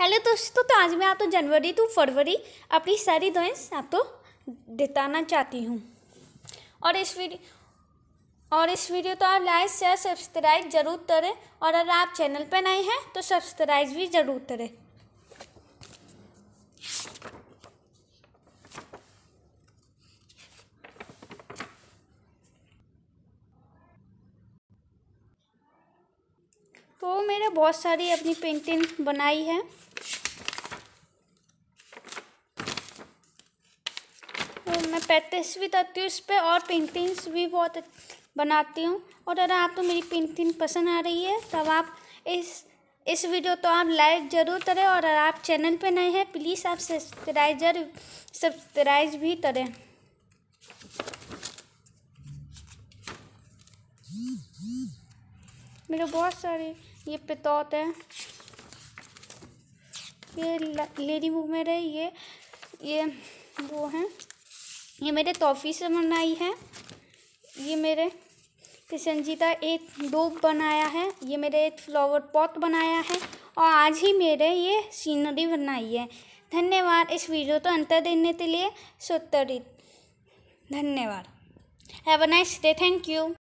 hello दोस्तों तो, तो आज मैं आपको तो जनवरी टू फरवरी अपनी सारी दुआएं आपको तो दिताना चाहती हूँ और इस वीडियो और इस वीडियो तो आप लाइक शेयर सब्सक्राइब जरूर करें और अगर आप चैनल पर नए हैं तो सब्सक्राइब भी जरूर करें तो मैंने बहुत सारी अपनी पेंटिंग बनाई है तो मैं प्रैक्टिस भी करती हूँ इस पर और पेंटिंग्स भी बहुत बनाती हूँ और अगर आपको तो मेरी पेंटिंग पसंद आ रही है तब आप इस इस वीडियो तो आप लाइक ज़रूर करें और अगर आप चैनल पर नए हैं प्लीज़ आप सब्सक्राइजर सब्सक्राइज भी करें मेरे बहुत सारे ये पितौत है ये लेडी मूवमेंट मेरे ये ये वो हैं ये मेरे तोहफी से बनाई है ये मेरे संजीता एक डोब बनाया है ये मेरे एक फ्लावर पॉट बनाया है और आज ही मेरे ये सीनरी बनाई है धन्यवाद इस वीडियो तो अंतर देने के लिए सुतरित धन्यवाद have a nice day thank you